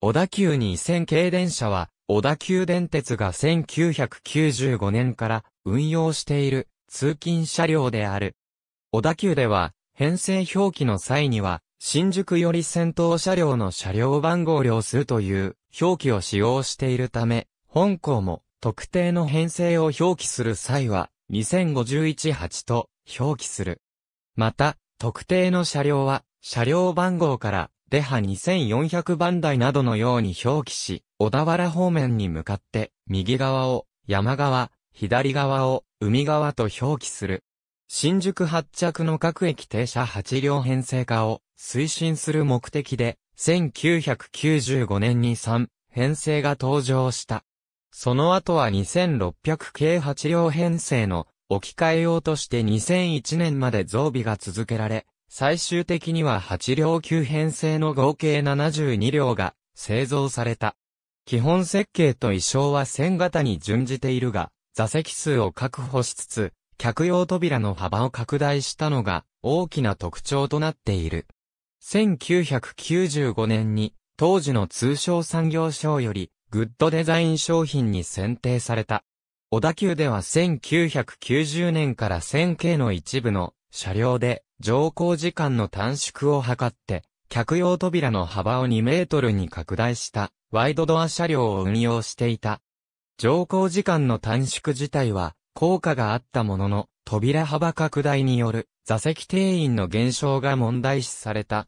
小田急2000系電車は、小田急電鉄が1995年から運用している通勤車両である。小田急では、編成表記の際には、新宿より先頭車両の車両番号量数という表記を使用しているため、本校も特定の編成を表記する際は、20518と表記する。また、特定の車両は、車両番号からレハ2400番台などのように表記し、小田原方面に向かって、右側を山側、左側を海側と表記する。新宿発着の各駅停車8両編成化を推進する目的で、1995年に3編成が登場した。その後は2600系8両編成の置き換え用として2001年まで増備が続けられ、最終的には8両級編成の合計72両が製造された。基本設計と衣装は線型に準じているが、座席数を確保しつつ、客用扉の幅を拡大したのが大きな特徴となっている。1995年に当時の通商産業省よりグッドデザイン商品に選定された。小田急では1990年から 1000K の一部の車両で乗降時間の短縮を図って、客用扉の幅を2メートルに拡大したワイドドア車両を運用していた。乗降時間の短縮自体は効果があったものの、扉幅拡大による座席定員の減少が問題視された。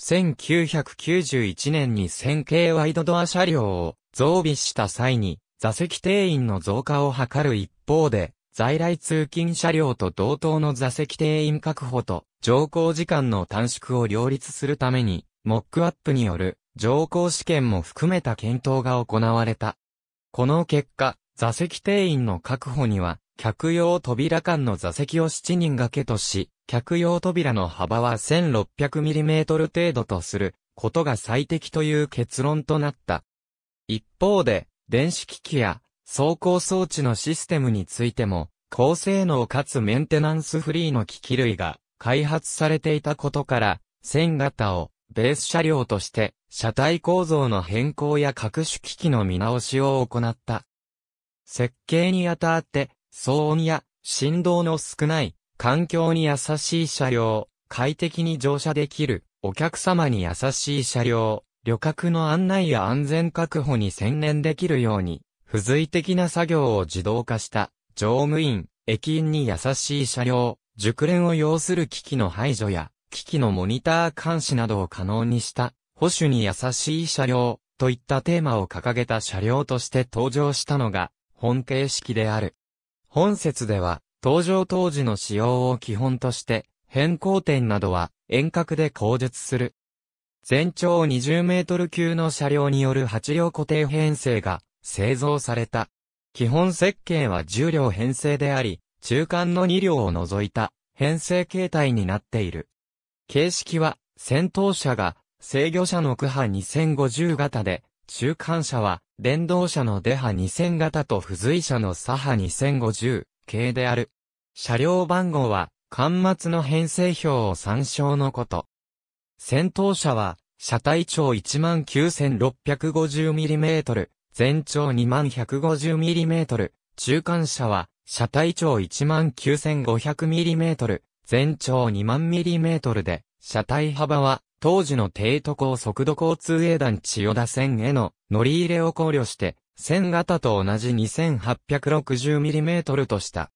1991年に線形ワイドドア車両を増備した際に座席定員の増加を図る一方で、在来通勤車両と同等の座席定員確保と乗降時間の短縮を両立するために、モックアップによる乗降試験も含めた検討が行われた。この結果、座席定員の確保には、客用扉間の座席を7人掛けとし、客用扉の幅は 1600mm 程度とすることが最適という結論となった。一方で、電子機器や走行装置のシステムについても、高性能かつメンテナンスフリーの機器類が開発されていたことから、1000型をベース車両として、車体構造の変更や各種機器の見直しを行った。設計にあたって、騒音や振動の少ない環境に優しい車両、快適に乗車できるお客様に優しい車両、旅客の案内や安全確保に専念できるように付随的な作業を自動化した、乗務員、駅員に優しい車両、熟練を要する機器の排除や、機器のモニター監視などを可能にした、保守に優しい車両、といったテーマを掲げた車両として登場したのが、本形式である。本説では、登場当時の仕様を基本として、変更点などは遠隔で口述する。全長20メートル級の車両による8両固定編成が製造された。基本設計は10両編成であり、中間の2両を除いた編成形態になっている。形式は先頭車が制御車の区波2050型で、中間車は電動車の出波2000型と付随車の左波2050系である。車両番号は、端末の編成表を参照のこと。先頭車は、車体長 19,650mm、全長 2150mm、中間車は、車体長 19500mm、全長2万 mm で、車体幅は、当時の低都高速度交通営団千代田線への乗り入れを考慮して、線型と同じ 2860mm とした。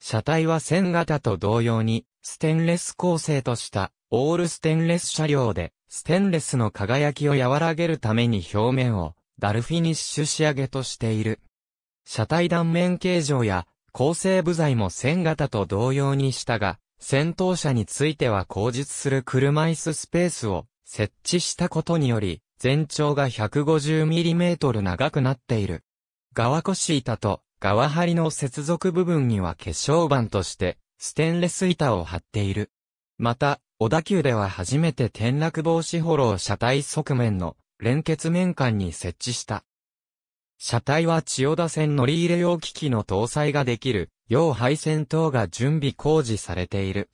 車体は線型と同様に、ステンレス構成とした、オールステンレス車両で、ステンレスの輝きを和らげるために表面を、ダルフィニッシュ仕上げとしている。車体断面形状や構成部材も線型と同様にしたが、戦闘車については工述する車椅子スペースを設置したことにより、全長が 150mm 長くなっている。側腰板と側張りの接続部分には化粧板としてステンレス板を貼っている。また、小田急では初めて転落防止ホロー車体側面の連結面間に設置した。車体は千代田線乗り入れ用機器の搭載ができる、要配線等が準備工事されている。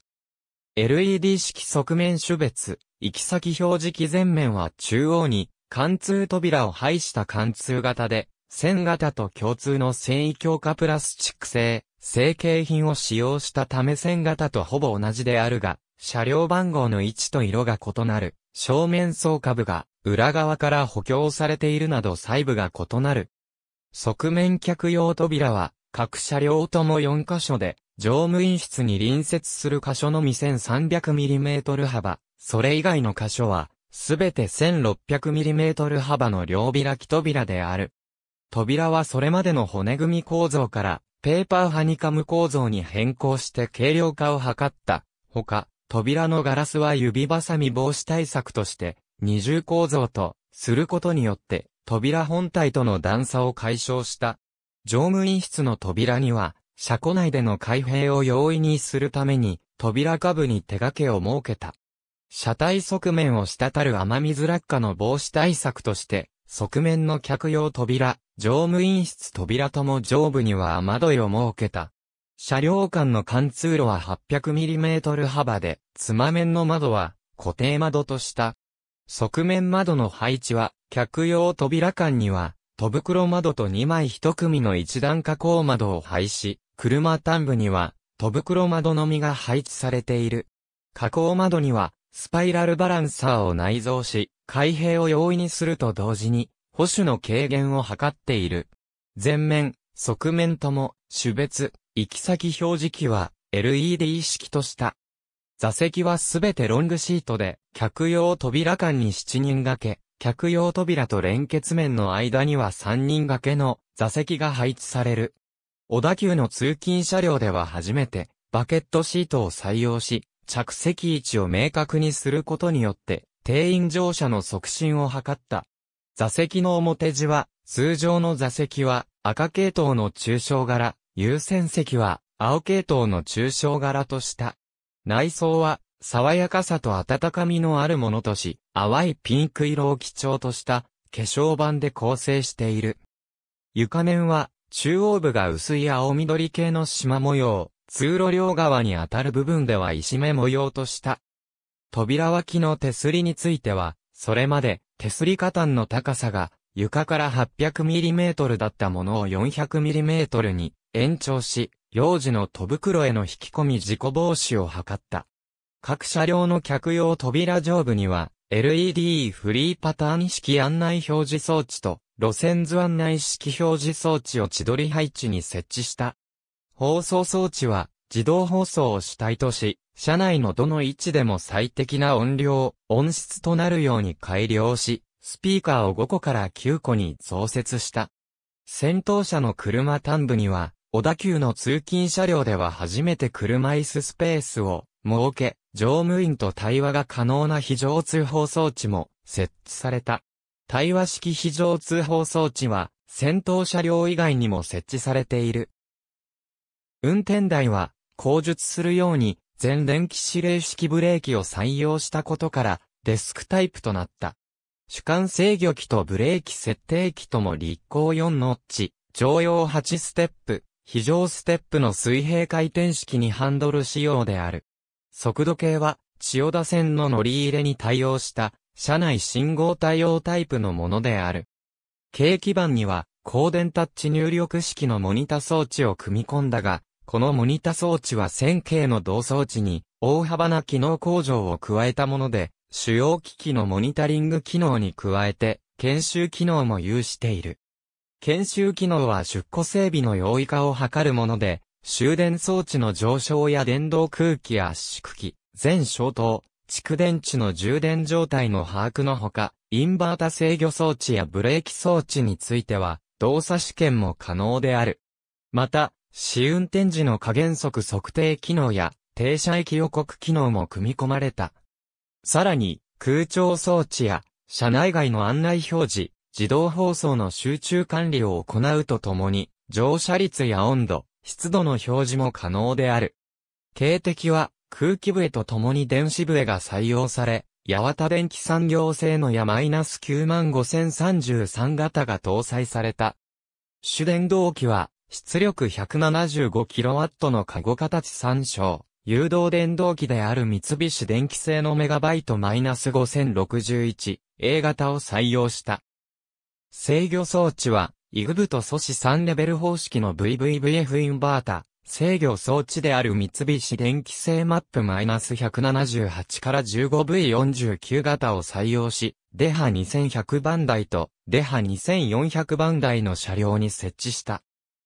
LED 式側面種別、行き先表示器前面は中央に、貫通扉を配した貫通型で、線型と共通の繊維強化プラスチック製、成形品を使用したため線型とほぼ同じであるが、車両番号の位置と色が異なる、正面層下部が裏側から補強されているなど細部が異なる。側面客用扉は、各車両とも4箇所で、乗務員室に隣接する箇所のみ 1300mm 幅、それ以外の箇所は、すべて 1600mm 幅の両開き扉である。扉はそれまでの骨組み構造から、ペーパーハニカム構造に変更して軽量化を図った。ほか、扉のガラスは指ばさみ防止対策として、二重構造とすることによって、扉本体との段差を解消した。乗務員室の扉には、車庫内での開閉を容易にするために、扉下部に手掛けを設けた。車体側面を滴る雨水落下の防止対策として、側面の客用扉、乗務員室扉とも上部には雨どいを設けた。車両間の貫通路は 800mm 幅で、つま面の窓は固定窓とした。側面窓の配置は、客用扉間には、戸袋窓と2枚1組の一段加工窓を配し、車端部には、戸袋窓のみが配置されている。加工窓には、スパイラルバランサーを内蔵し、開閉を容易にすると同時に、保守の軽減を図っている。前面、側面とも、種別、行き先表示器は、LED 式とした。座席はすべてロングシートで、客用扉間に7人掛け、客用扉と連結面の間には3人掛けの座席が配置される。小田急の通勤車両では初めて、バケットシートを採用し、着席位置を明確にすることによって、定員乗車の促進を図った。座席の表地は、通常の座席は赤系統の中小柄、優先席は青系統の中小柄とした。内装は、爽やかさと温かみのあるものとし、淡いピンク色を基調とした化粧板で構成している。床面は、中央部が薄い青緑系の縞模様、通路両側に当たる部分では石目模様とした。扉脇の手すりについては、それまで手すり加担の高さが床から 800mm だったものを 400mm に延長し、幼児の戸袋への引き込み事故防止を図った。各車両の客用扉上部には、LED フリーパターン式案内表示装置と、路線図案内式表示装置を千鳥配置に設置した。放送装置は、自動放送を主体とし、車内のどの位置でも最適な音量、音質となるように改良し、スピーカーを5個から9個に増設した。先頭車の車端部には、小田急の通勤車両では初めて車椅子スペースを設け、乗務員と対話が可能な非常通報装置も設置された。対話式非常通報装置は、先頭車両以外にも設置されている。運転台は、口述するように、全電気指令式ブレーキを採用したことから、デスクタイプとなった。主観制御機とブレーキ設定機とも立行4ノッチ、常用8ステップ、非常ステップの水平回転式にハンドル仕様である。速度計は、千代田線の乗り入れに対応した、車内信号対応タイプのものである。軽基板には、光電タッチ入力式のモニタ装置を組み込んだが、このモニタ装置は線形の同装置に大幅な機能向上を加えたもので、主要機器のモニタリング機能に加えて、研修機能も有している。研修機能は出庫整備の容易化を図るもので、終電装置の上昇や電動空気圧縮機、全消灯、蓄電池の充電状態の把握のほか、インバータ制御装置やブレーキ装置については、動作試験も可能である。また、試運転時の加減速測定機能や、停車駅予告機能も組み込まれた。さらに、空調装置や、車内外の案内表示、自動放送の集中管理を行うとともに、乗車率や温度、湿度の表示も可能である。警笛は空気笛とともに電子笛が採用され、八幡電機産業製のやマイナス95033型が搭載された。主電動機は出力 175kW のカゴ形参照。誘導電動機である三菱電機製のメガバイトマイナス5061 A 型を採用した。制御装置は、イグブと素子3レベル方式の VVVF インバータ、制御装置である三菱電機製マップ -178 から 15V49 型を採用し、デハ2100番台とデハ2400番台の車両に設置した。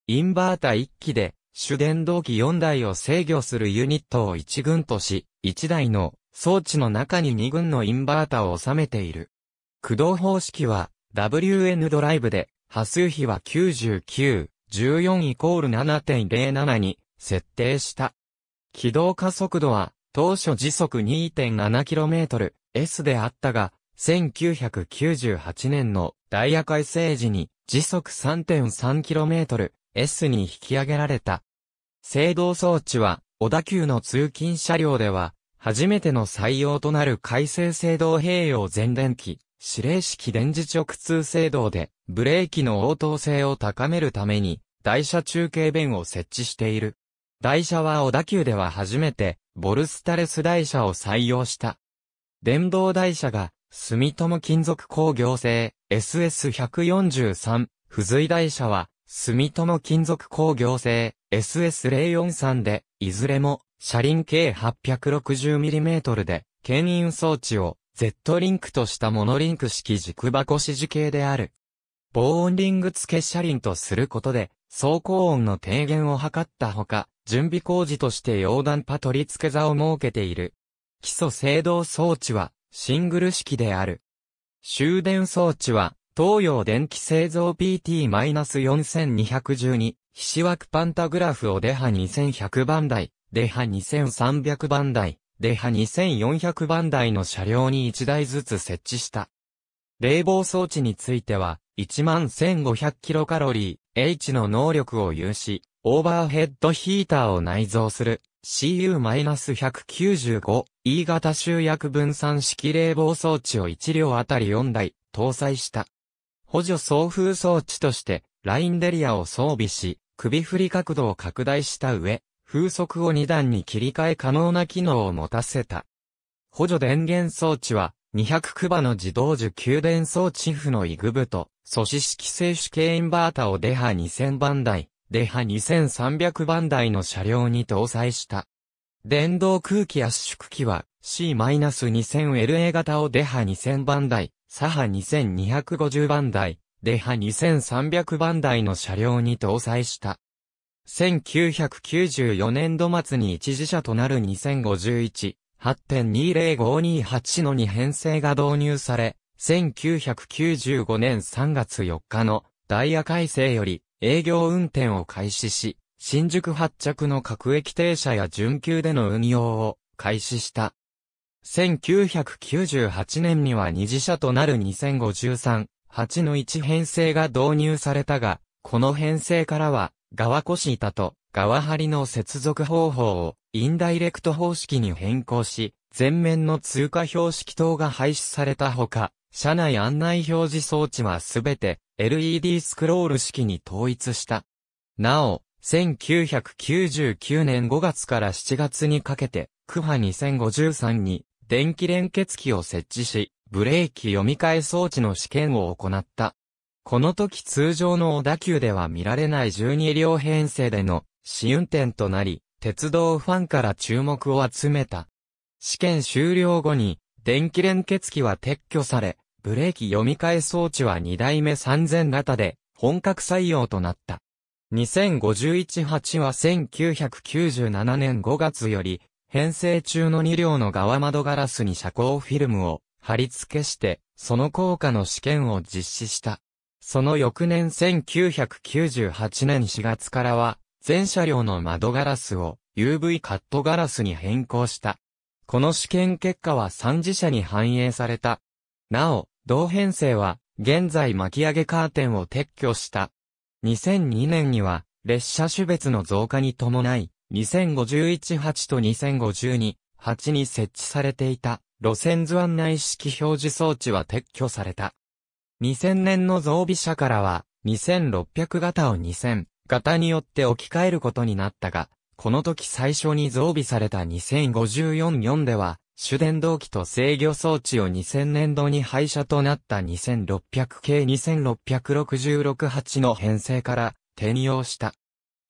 インバータ1機で、主電動機4台を制御するユニットを1軍とし、1台の装置の中に2軍のインバータを収めている。駆動方式は、WN ドライブで、波数比は99、14イコール7.07に設定した。軌道加速度は、当初時速 2.7km、S であったが、1998年のダイヤ改正時に時速 3.3km、S に引き上げられた。制動装置は、小田急の通勤車両では、初めての採用となる改正制動併用前電機、指令式電磁直通制動で、ブレーキの応答性を高めるために、台車中継弁を設置している。台車は小田急では初めて、ボルスタレス台車を採用した。電動台車が、住友金属工業製 SS143、付随台車は、住友金属工業製 SS043 で、いずれも、車輪計 860mm で、牽引装置を Z リンクとしたモノリンク式軸箱指示系である。防音リング付け車輪とすることで、走行音の低減を図ったほか、準備工事として横断パ取り付け座を設けている。基礎制動装置は、シングル式である。終電装置は、東洋電気製造 PT-4212、菱枠パンタグラフをデハ2100番台、デハ2300番台、デハ2400番台の車両に1台ずつ設置した。冷房装置については、11500キロカロリー H の能力を有し、オーバーヘッドヒーターを内蔵する CU-195E 型集約分散式冷房装置を1両あたり4台搭載した。補助送風装置としてラインデリアを装備し、首振り角度を拡大した上、風速を2段に切り替え可能な機能を持たせた。補助電源装置は、200クバの自動受給電装置負のイグブと、素子式静止系インバータをデハ2000番台、デハ2300番台の車両に搭載した。電動空気圧縮機は C-2000LA 型をデハ2000番台、サハ2250番台、デハ2300番台の車両に搭載した。1994年度末に一時社となる2051、8.20528の2編成が導入され、1995年3月4日のダイヤ改正より営業運転を開始し、新宿発着の各駅停車や準急での運用を開始した。1998年には二次車となる2053、8の1編成が導入されたが、この編成からは側腰板と側張りの接続方法をインダイレクト方式に変更し、前面の通過標識灯が廃止されたほか、車内案内表示装置はすべて LED スクロール式に統一した。なお、1999年5月から7月にかけて、クハ2053に電気連結機を設置し、ブレーキ読み替え装置の試験を行った。この時通常の小田急では見られない12両編成での試運転となり、鉄道ファンから注目を集めた。試験終了後に、電気連結機は撤去され、ブレーキ読み替え装置は2代目3000型で、本格採用となった。2051-8は1997年5月より、編成中の2両の側窓ガラスに遮光フィルムを貼り付けして、その効果の試験を実施した。その翌年1998年4月からは、全車両の窓ガラスを UV カットガラスに変更した。この試験結果は3次車に反映された。なお、同編成は、現在巻き上げカーテンを撤去した。2002年には、列車種別の増加に伴い、2051-8と2052-8に設置されていた、路線図案内式表示装置は撤去された。2000年の増備車からは、2600型を2000型によって置き換えることになったが、この時最初に増備された2054-4では、主電動機と制御装置を2000年度に廃車となった2600系26668の編成から転用した。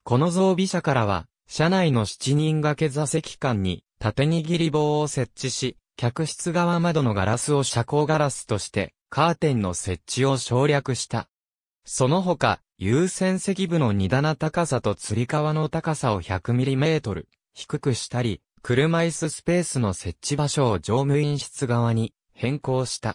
この増備車からは、車内の7人掛け座席間に縦握り棒を設置し、客室側窓のガラスを車高ガラスとしてカーテンの設置を省略した。その他、優先席部の荷棚高さと吊り革の高さを 100mm 低くしたり、車椅子スペースの設置場所を乗務員室側に変更した。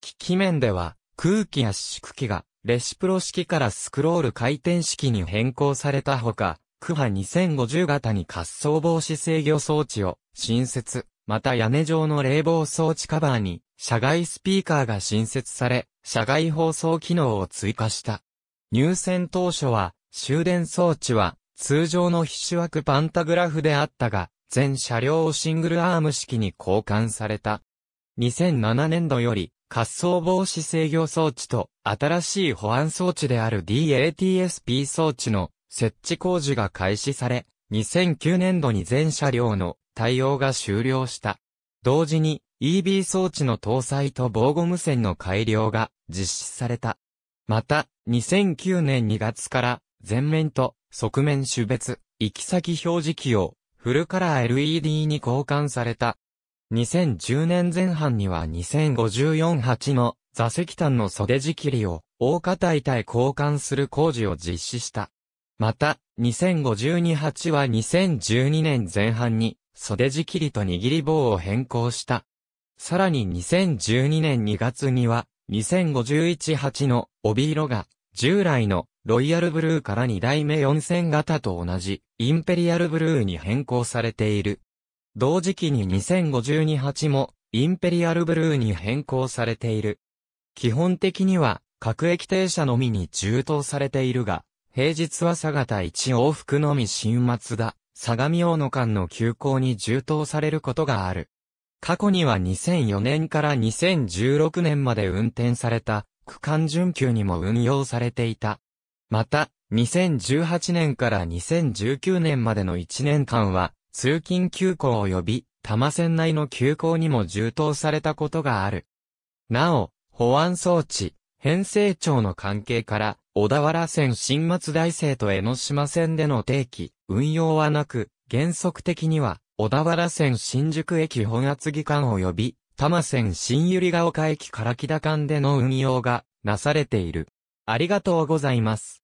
機器面では、空気圧縮機がレシプロ式からスクロール回転式に変更されたほか、クハ2050型に滑走防止制御装置を新設、また屋根上の冷房装置カバーに社外スピーカーが新設され、社外放送機能を追加した。入選当初は、終電装置は、通常の必修枠パンタグラフであったが、全車両をシングルアーム式に交換された。2007年度より、滑走防止制御装置と、新しい保安装置である DATSP 装置の設置工事が開始され、2009年度に全車両の対応が終了した。同時に EB 装置の搭載と防護無線の改良が実施された。また、2009年2月から前面と側面種別、行き先表示器をフルカラー LED に交換された。2010年前半には2054-8の座席端の袖仕切りを大型体へ交換する工事を実施した。また、2052-8は2012年前半に袖仕切りと握り棒を変更した。さらに2012年2月には、2051-8の帯色が、従来のロイヤルブルーから2代目4000型と同じインペリアルブルーに変更されている。同時期に2052-8もインペリアルブルーに変更されている。基本的には各駅停車のみに充当されているが、平日は朝方1往復のみ新末だ。相模大野間の休校に充当されることがある。過去には2004年から2016年まで運転された区間準急にも運用されていた。また、2018年から2019年までの1年間は、通勤休校及び、多摩線内の休校にも充当されたことがある。なお、保安装置、編成庁の関係から、小田原線新松台生と江ノ島線での定期、運用はなく、原則的には、小田原線新宿駅本厚木間及び、多摩線新百合ヶ丘駅から木田間での運用がなされている。ありがとうございます。